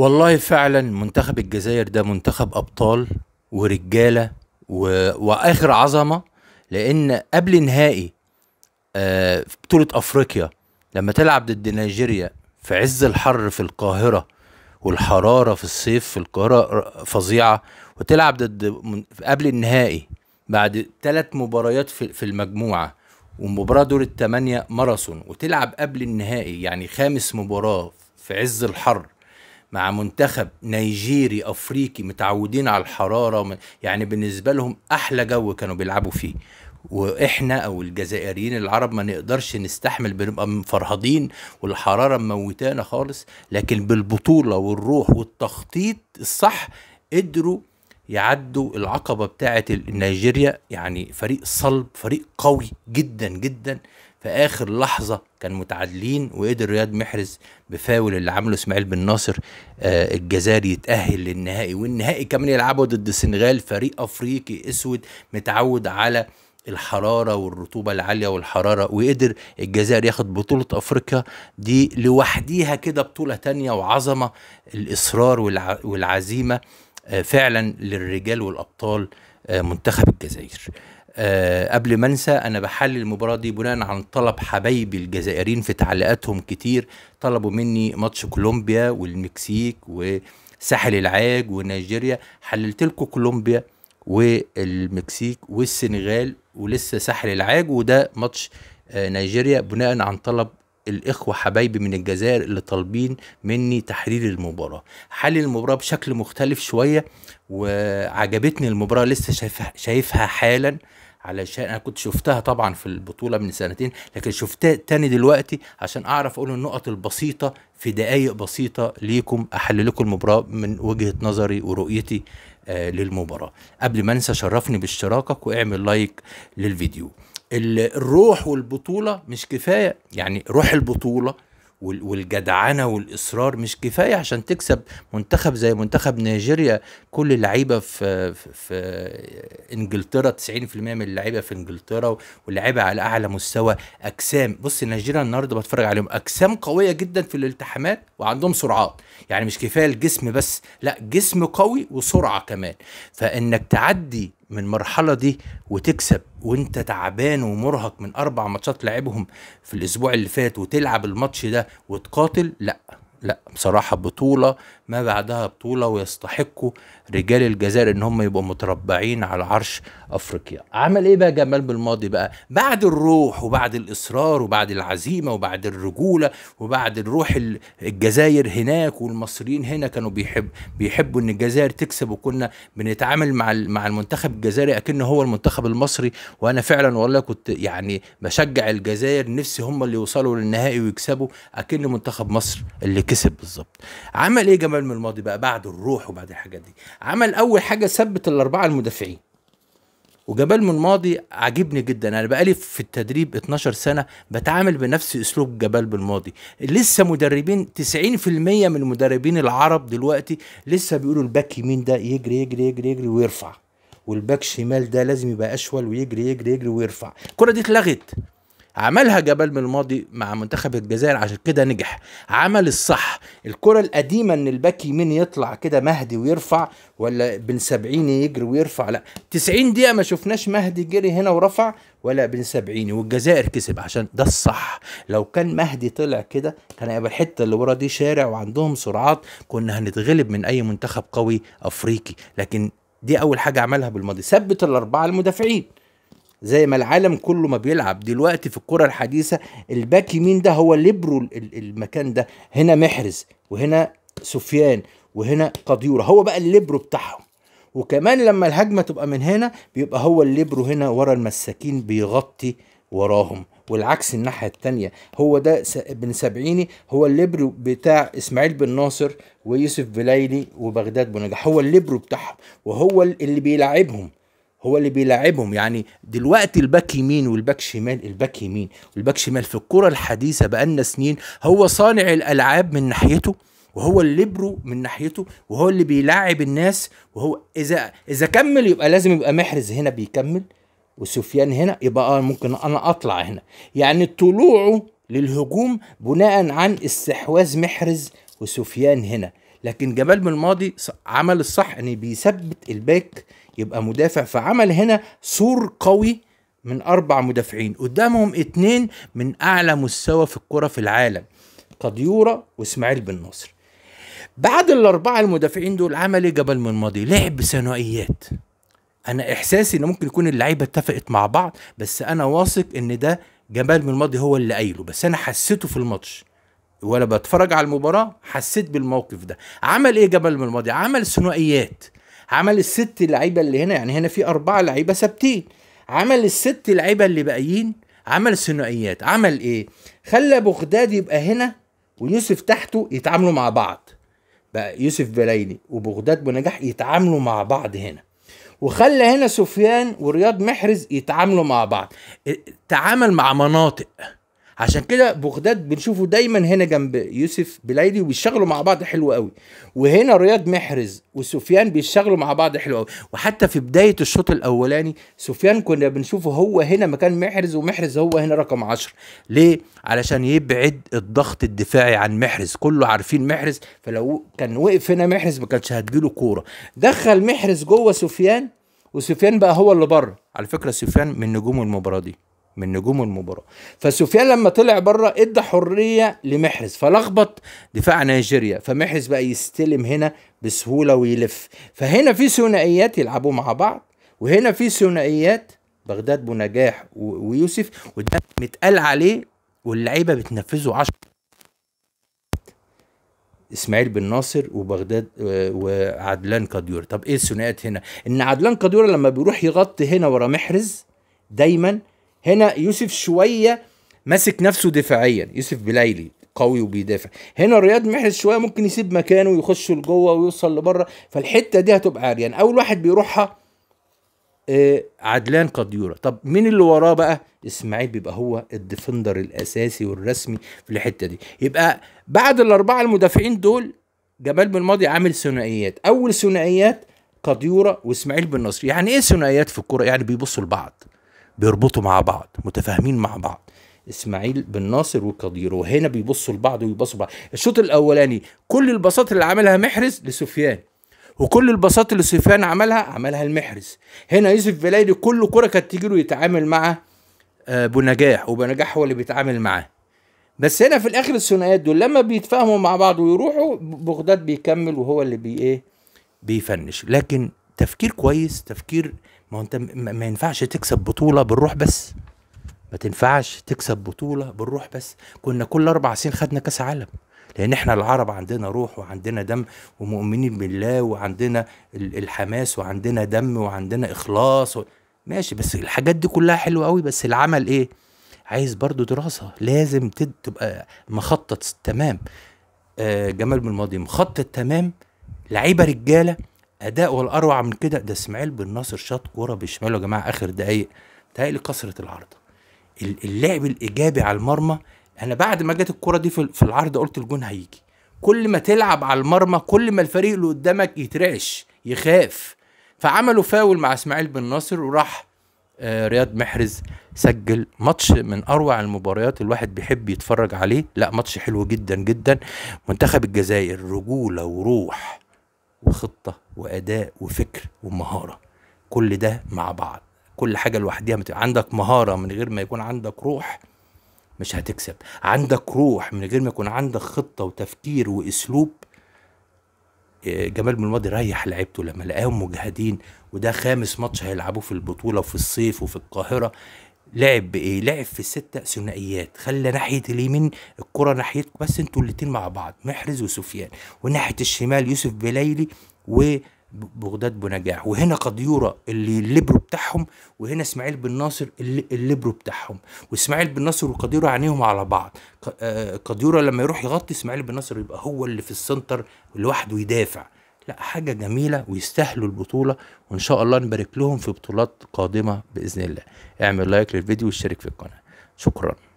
والله فعلا منتخب الجزائر ده منتخب ابطال ورجاله و... واخر عظمه لان قبل نهائي آه في بطوله افريقيا لما تلعب ضد نيجيريا في عز الحر في القاهره والحراره في الصيف في القاهره آه، فظيعه وتلعب ضد قبل النهائي بعد ثلاث مباريات في, في المجموعه ومباراه دور الثمانيه ماراثون وتلعب قبل النهائي يعني خامس مباراه في عز الحر مع منتخب نيجيري افريقي متعودين على الحراره يعني بالنسبه لهم احلى جو كانوا بيلعبوا فيه واحنا او الجزائريين العرب ما نقدرش نستحمل بنبقى مفرهدين والحراره مموتانا خالص لكن بالبطوله والروح والتخطيط الصح قدروا يعدوا العقبه بتاعه نيجيريا يعني فريق صلب فريق قوي جدا جدا في اخر لحظه كان متعادلين وقدر رياض محرز بفاول اللي عمله اسماعيل بن ناصر آه الجزائري يتاهل للنهائي والنهائي كمان يلعبه ضد السنغال فريق افريقي اسود متعود على الحرارة والرطوبة العالية والحرارة وقدر الجزائر ياخد بطولة أفريقيا دي لوحديها كده بطولة تانية وعظمة الإصرار والعزيمة آه، فعلا للرجال والابطال آه، منتخب الجزائر آه، قبل ما انسى انا بحلل المباراه دي بناء عن طلب حبايبي الجزائريين في تعليقاتهم كتير طلبوا مني ماتش كولومبيا والمكسيك وساحل العاج ونيجيريا حللت لكم كولومبيا والمكسيك والسنغال ولسه ساحل العاج وده ماتش نيجيريا بناء عن طلب الاخوه حبايبي من الجزائر اللي طالبين مني تحرير المباراه حلل المباراه بشكل مختلف شويه وعجبتني المباراه لسه شايفها شايفها حالا علشان انا كنت شفتها طبعا في البطوله من سنتين لكن شفتها تاني دلوقتي عشان اعرف اقول النقط البسيطه في دقائق بسيطه ليكم احلل لكم المباراه من وجهه نظري ورؤيتي آه، للمباراه قبل ما انسى شرفني باشتراكك واعمل لايك للفيديو الروح والبطولة مش كفاية يعني روح البطولة والجدعنة والإصرار مش كفاية عشان تكسب منتخب زي منتخب نيجيريا كل اللعيبة في, في, إنجلترا 90% من اللعيبة في إنجلترا واللعيبة على أعلى مستوى أجسام بص نيجيريا النهاردة بتفرج عليهم أجسام قوية جدا في الالتحامات وعندهم سرعات يعني مش كفاية الجسم بس لا جسم قوي وسرعة كمان فإنك تعدي من المرحله دي وتكسب وانت تعبان ومرهق من اربع ماتشات لعبهم في الاسبوع اللي فات وتلعب الماتش ده وتقاتل لا لا بصراحه بطوله ما بعدها بطوله ويستحقوا رجال الجزائر ان هم يبقوا متربعين على عرش افريقيا عمل ايه بقى جمال بالماضي بقى بعد الروح وبعد الاصرار وبعد العزيمه وبعد الرجوله وبعد الروح الجزائر هناك والمصريين هنا كانوا بيحب بيحبوا ان الجزائر تكسب وكنا بنتعامل مع مع المنتخب الجزائري اكنه هو المنتخب المصري وانا فعلا والله كنت يعني بشجع الجزائر نفسي هم اللي يوصلوا للنهائي ويكسبوا اكن منتخب مصر اللي كسب بالظبط عمل ايه جمال من الماضي بقى بعد الروح وبعد الحاجات دي عمل اول حاجه ثبت الاربعه المدافعين وجمال من الماضي عجبني جدا انا بقالي في التدريب 12 سنه بتعامل بنفس اسلوب جبال بالماضي لسه مدربين 90% من المدربين العرب دلوقتي لسه بيقولوا الباك يمين ده يجري يجري يجري يجري ويرفع والباك شمال ده لازم يبقى اشول ويجري يجري يجري ويرفع الكره دي اتلغت عملها جبل من الماضي مع منتخب الجزائر عشان كده نجح عمل الصح الكرة القديمة ان الباك يمين يطلع كده مهدي ويرفع ولا بن سبعين يجري ويرفع لا 90 دقيقة ما شفناش مهدي جري هنا ورفع ولا بن سبعين والجزائر كسب عشان ده الصح لو كان مهدي طلع كده كان هيبقى الحتة اللي ورا دي شارع وعندهم سرعات كنا هنتغلب من اي منتخب قوي افريقي لكن دي اول حاجة عملها بالماضي ثبت الاربعة المدافعين زي ما العالم كله ما بيلعب دلوقتي في الكره الحديثه الباك يمين ده هو ليبرو المكان ده هنا محرز وهنا سفيان وهنا قديوره هو بقى الليبرو بتاعهم وكمان لما الهجمه تبقى من هنا بيبقى هو الليبرو هنا ورا المساكين بيغطي وراهم والعكس الناحية التانية هو ده ابن سبعيني هو الليبرو بتاع إسماعيل بن ناصر ويوسف بلايلي وبغداد بنجاح هو الليبرو بتاعهم وهو اللي بيلاعبهم هو اللي بيلعبهم يعني دلوقتي الباك يمين والباك شمال الباك يمين والباك شمال في الكرة الحديثة بقالنا سنين هو صانع الألعاب من ناحيته وهو الليبرو من ناحيته وهو اللي بيلاعب الناس وهو إذا إذا كمل يبقى لازم يبقى محرز هنا بيكمل وسفيان هنا يبقى آه ممكن أنا أطلع هنا يعني طلوعه للهجوم بناء عن استحواذ محرز وسفيان هنا لكن جمال من الماضي عمل الصح ان بيثبت الباك يبقى مدافع فعمل هنا سور قوي من أربع مدافعين قدامهم اتنين من أعلى مستوى في الكرة في العالم قديورة وإسماعيل بن نصر بعد الأربعة المدافعين دول عمل إيه جبل من ماضي لعب ثنائيات أنا إحساسي إن ممكن يكون اللعيبة اتفقت مع بعض بس أنا واثق إن ده جمال من ماضي هو اللي قايله بس أنا حسيته في الماتش ولا بتفرج على المباراة حسيت بالموقف ده عمل إيه جبل من ماضي عمل ثنائيات عمل الست لعيبه اللي هنا يعني هنا في اربعه لعيبه ثابتين عمل الست لعيبه اللي باقيين عمل ثنائيات عمل ايه خلى بغداد يبقى هنا ويوسف تحته يتعاملوا مع بعض بقى يوسف بلايني وبغداد بنجاح يتعاملوا مع بعض هنا وخلى هنا سفيان ورياض محرز يتعاملوا مع بعض إيه، تعامل مع مناطق عشان كده بغداد بنشوفه دايما هنا جنب يوسف بلايدي وبيشتغلوا مع بعض حلو قوي وهنا رياض محرز وسفيان بيشتغلوا مع بعض حلو قوي وحتى في بدايه الشوط الاولاني سفيان كنا بنشوفه هو هنا مكان محرز ومحرز هو هنا رقم 10 ليه علشان يبعد الضغط الدفاعي عن محرز كله عارفين محرز فلو كان وقف هنا محرز ما كانش هتجيله كوره دخل محرز جوه سفيان وسفيان بقى هو اللي بره على فكره سفيان من نجوم المباراه دي من نجوم المباراه فسفيان لما طلع بره ادى حريه لمحرز فلخبط دفاع نيجيريا فمحرز بقى يستلم هنا بسهوله ويلف فهنا في ثنائيات يلعبوا مع بعض وهنا في ثنائيات بغداد بونجاح ويوسف وده متقال عليه واللعيبه بتنفذه 10 اسماعيل بن ناصر وبغداد آه، وعدلان قديور طب ايه الثنائيات هنا ان عدلان قديور لما بيروح يغطي هنا ورا محرز دايما هنا يوسف شويه ماسك نفسه دفاعيا يوسف بليلي قوي وبيدافع هنا رياض محرز شويه ممكن يسيب مكانه ويخش لجوه ويوصل لبره فالحته دي هتبقى يعني اول واحد بيروحها آه، عدلان قديوره طب مين اللي وراه بقى اسماعيل بيبقى هو الديفندر الاساسي والرسمي في الحته دي يبقى بعد الاربعه المدافعين دول جمال بن ماضي عامل ثنائيات اول ثنائيات قديوره واسماعيل بن نصر يعني ايه ثنائيات في الكوره يعني بيبصوا لبعض بيربطوا مع بعض متفاهمين مع بعض اسماعيل بن ناصر وقدير وهنا بيبصوا لبعض ويبصوا بعض الشوط الاولاني كل البساطه اللي عملها محرز لسفيان وكل البساطه اللي سفيان عملها عملها المحرز هنا يوسف بلايدي كل كره كانت له يتعامل مع آه، بنجاح وبنجاح هو اللي بيتعامل معاه بس هنا في الاخر الثنائيات دول لما بيتفاهموا مع بعض ويروحوا بغداد بيكمل وهو اللي بي ايه بيفنش لكن تفكير كويس تفكير ما هو انت ما ينفعش تكسب بطوله بالروح بس ما تنفعش تكسب بطوله بالروح بس كنا كل اربع سنين خدنا كاس عالم لان احنا العرب عندنا روح وعندنا دم ومؤمنين بالله وعندنا الحماس وعندنا دم وعندنا اخلاص و... ماشي بس الحاجات دي كلها حلوه قوي بس العمل ايه عايز برضو دراسه لازم تد... تبقى مخطط تمام آه جمال الماضي مخطط تمام لعيبه رجاله اداؤه الاروع من كده ده اسماعيل بن ناصر شاط كوره بشماله يا جماعه اخر دقايق تهيألي كسرت العارضه اللعب الايجابي على المرمى انا بعد ما جت الكوره دي في العرض قلت الجون هيجي كل ما تلعب على المرمى كل ما الفريق اللي قدامك يترعش يخاف فعملوا فاول مع اسماعيل بن ناصر وراح آه، رياض محرز سجل ماتش من اروع المباريات الواحد بيحب يتفرج عليه لا ماتش حلو جدا جدا منتخب الجزائر رجوله وروح وخطه واداء وفكر ومهاره كل ده مع بعض كل حاجه لوحديها عندك مهاره من غير ما يكون عندك روح مش هتكسب عندك روح من غير ما يكون عندك خطه وتفكير واسلوب آه، جمال من الماضي ريح لعيبته لما لقاهم مجهدين وده خامس ماتش هيلعبوه في البطوله وفي الصيف وفي القاهره لعب بايه لعب في الستة ثنائيات خلى ناحيه اليمين الكره ناحيتكم بس انتوا الاتنين مع بعض محرز وسفيان وناحيه الشمال يوسف بليلي و بغداد بنجاح وهنا قديوره اللي الليبرو بتاعهم وهنا اسماعيل بن ناصر اللي الليبرو بتاعهم واسماعيل بن ناصر وقديوره عينيهم على بعض آه، قديوره لما يروح يغطي اسماعيل بن ناصر يبقى هو اللي في السنتر لوحده يدافع لا حاجة جميلة ويستاهلوا البطولة وإن شاء الله نبارك لهم في بطولات قادمة بإذن الله اعمل لايك للفيديو واشترك في القناة شكرا